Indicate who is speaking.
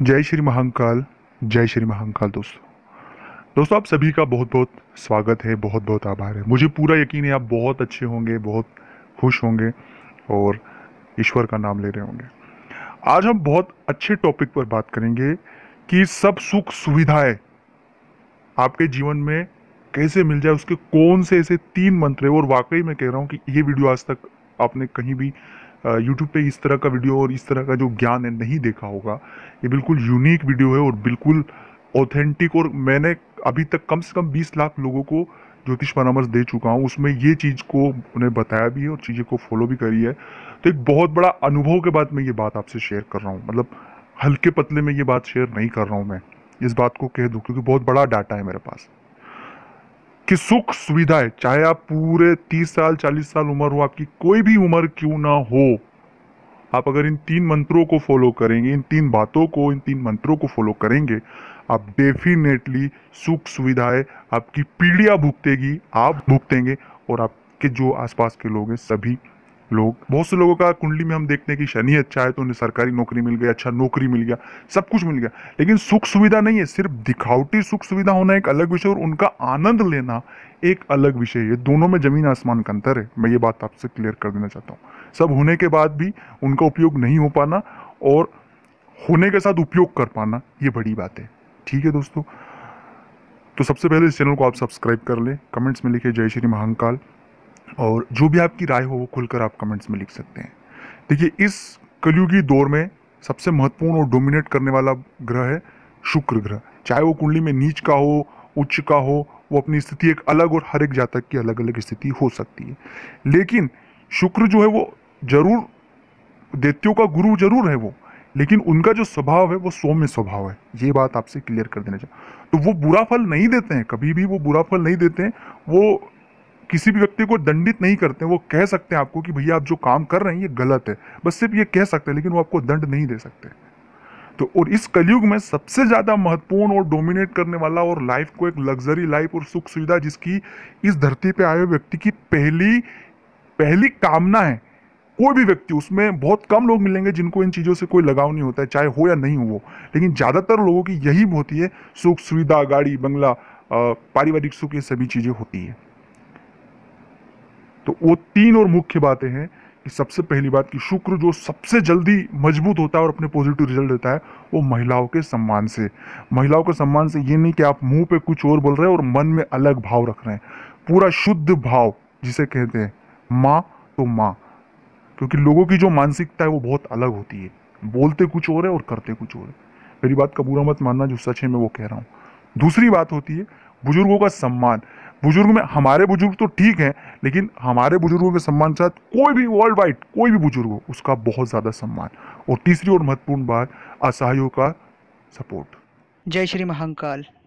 Speaker 1: जय श्री महाकाल जय श्री महाकाल दोस्तों दोस्तों आप सभी का बहुत बहुत स्वागत है बहुत बहुत आभार है मुझे पूरा यकीन है आप बहुत अच्छे होंगे बहुत खुश होंगे और ईश्वर का नाम ले रहे होंगे आज हम बहुत अच्छे टॉपिक पर बात करेंगे कि सब सुख सुविधाएं आपके जीवन में कैसे मिल जाए उसके कौन से ऐसे तीन मंत्र है और वाकई मैं कह रहा हूँ कि ये वीडियो आज तक आपने कहीं भी यूट्यूब पे इस तरह का वीडियो और इस तरह का जो ज्ञान है नहीं देखा होगा ये बिल्कुल यूनिक वीडियो है और बिल्कुल ऑथेंटिक और मैंने अभी तक कम से कम बीस लाख लोगों को ज्योतिष परामर्श दे चुका हूँ उसमें ये चीज़ को उन्हें बताया भी है और चीज़ें को फॉलो भी करी है तो एक बहुत बड़ा अनुभव के बाद मैं ये बात आपसे शेयर कर रहा हूँ मतलब हल्के पतले में ये बात शेयर नहीं कर रहा हूँ मैं इस बात को कह दूँ क्योंकि बहुत बड़ा डाटा है मेरे पास आपकी सुख सुविधाएं चाहे आप पूरे तीस साल चालीस साल उम्र हो आपकी कोई भी उम्र क्यों ना हो आप अगर इन तीन मंत्रों को फॉलो करेंगे इन तीन बातों को इन तीन मंत्रों को फॉलो करेंगे आप डेफिनेटली सुख सुविधाएं आपकी पीढ़ियाँ भुगतेगी आप भुगतेंगे और आपके जो आसपास के लोग हैं सभी लोग बहुत से लोगों का कुंडली में हम देखते हैं कि शनि अच्छा है तो उन्हें सरकारी नौकरी मिल गई अच्छा नौकरी मिल गया सब कुछ मिल गया लेकिन सुख सुविधा नहीं है सिर्फ दिखावटी सुख सुविधा होना एक अलग विषय और उनका आनंद लेना एक अलग विषय है दोनों में जमीन आसमान का अंतर है मैं ये बात आपसे क्लियर कर देना चाहता हूँ सब होने के बाद भी उनका उपयोग नहीं हो पाना और होने के साथ उपयोग कर पाना ये बड़ी बात है ठीक है दोस्तों तो सबसे पहले इस चैनल को आप सब्सक्राइब कर लें कमेंट्स में लिखे जय श्री महाकाल और जो भी आपकी राय हो वो खुलकर आप कमेंट्स में लिख सकते हैं देखिए इस कलयुगी दौर में सबसे महत्वपूर्ण और डोमिनेट करने वाला ग्रह है शुक्र ग्रह चाहे वो कुंडली में नीच का हो उच्च का हो वो अपनी स्थिति एक अलग और हर एक जातक की अलग अलग स्थिति हो सकती है लेकिन शुक्र जो है वो जरूर दैत्यों का गुरु जरूर है वो लेकिन उनका जो स्वभाव है वो सौम्य स्वभाव है ये बात आपसे क्लियर कर देना चाहिए तो वो बुरा फल नहीं देते हैं कभी भी वो बुरा फल नहीं देते हैं वो किसी भी व्यक्ति को दंडित नहीं करते वो कह सकते हैं आपको कि भैया आप जो काम कर रहे हैं ये गलत है बस सिर्फ ये कह सकते हैं लेकिन वो आपको दंड नहीं दे सकते तो और इस कलयुग में सबसे ज़्यादा महत्वपूर्ण और डोमिनेट करने वाला और लाइफ को एक लग्जरी लाइफ और सुख सुविधा जिसकी इस धरती पे आए व्यक्ति की पहली पहली कामना है कोई भी व्यक्ति उसमें बहुत कम लोग मिलेंगे जिनको इन चीज़ों से कोई लगाव नहीं होता है चाहे हो या नहीं हो लेकिन ज़्यादातर लोगों की यही होती है सुख सुविधा गाड़ी बंगला पारिवारिक सुख ये सभी चीज़ें होती है तो वो तीन और मुख्य बातें हैं कि सबसे पहली बात कि शुक्र जो सबसे जल्दी मजबूत होता है और अपने पॉजिटिव रिजल्ट देता है वो महिलाओं के सम्मान से महिलाओं के सम्मान से ये नहीं कि आप मुंह पे कुछ और बोल रहे हैं और मन में अलग भाव रख रहे हैं पूरा शुद्ध भाव जिसे कहते हैं माँ तो माँ क्योंकि लोगों की जो मानसिकता है वो बहुत अलग होती है बोलते कुछ और है और करते कुछ और है मेरी बात का बुरा मत मानना जो सच है मैं वो कह रहा हूँ दूसरी बात होती है बुजुर्गों का सम्मान बुजुर्ग में हमारे बुजुर्ग तो ठीक हैं लेकिन हमारे बुजुर्गों के सम्मान के साथ कोई भी वर्ल्ड वाइड कोई भी बुजुर्ग हो उसका बहुत ज़्यादा सम्मान और तीसरी और महत्वपूर्ण बात असहायों का सपोर्ट जय श्री महाकाल